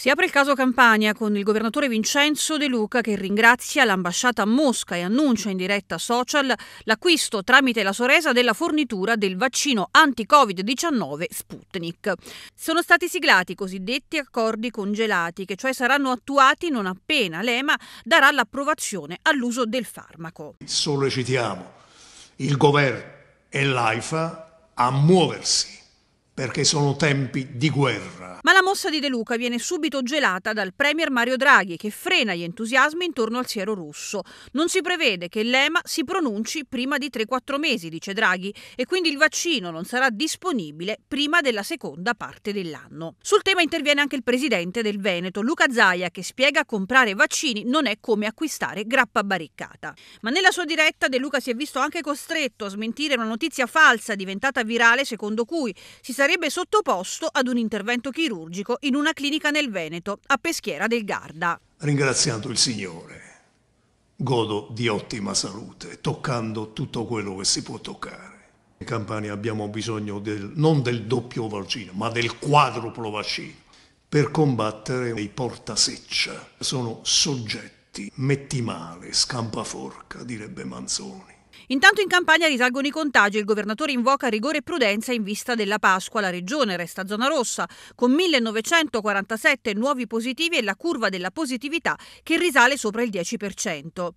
Si apre il caso Campania con il governatore Vincenzo De Luca che ringrazia l'ambasciata a Mosca e annuncia in diretta social l'acquisto tramite la Soresa della fornitura del vaccino anti-Covid-19 Sputnik. Sono stati siglati i cosiddetti accordi congelati che cioè saranno attuati non appena l'EMA darà l'approvazione all'uso del farmaco. Sollecitiamo il governo e l'AIFA a muoversi perché sono tempi di guerra. Ma la mossa di De Luca viene subito gelata dal premier Mario Draghi che frena gli entusiasmi intorno al siero russo. Non si prevede che l'EMA si pronunci prima di 3-4 mesi, dice Draghi, e quindi il vaccino non sarà disponibile prima della seconda parte dell'anno. Sul tema interviene anche il presidente del Veneto, Luca Zaia, che spiega che comprare vaccini non è come acquistare grappa barriccata. Ma nella sua diretta De Luca si è visto anche costretto a smentire una notizia falsa diventata virale secondo cui si sarebbe sarebbe sottoposto ad un intervento chirurgico in una clinica nel Veneto, a Peschiera del Garda. Ringraziando il Signore, godo di ottima salute, toccando tutto quello che si può toccare. In Campania abbiamo bisogno del, non del doppio vaccino, ma del quadruplo vaccino per combattere i portaseccia. Sono soggetti, metti male, scampaforca, direbbe Manzoni. Intanto in Campania risalgono i contagi il governatore invoca rigore e prudenza in vista della Pasqua. La regione resta zona rossa con 1947 nuovi positivi e la curva della positività che risale sopra il 10%.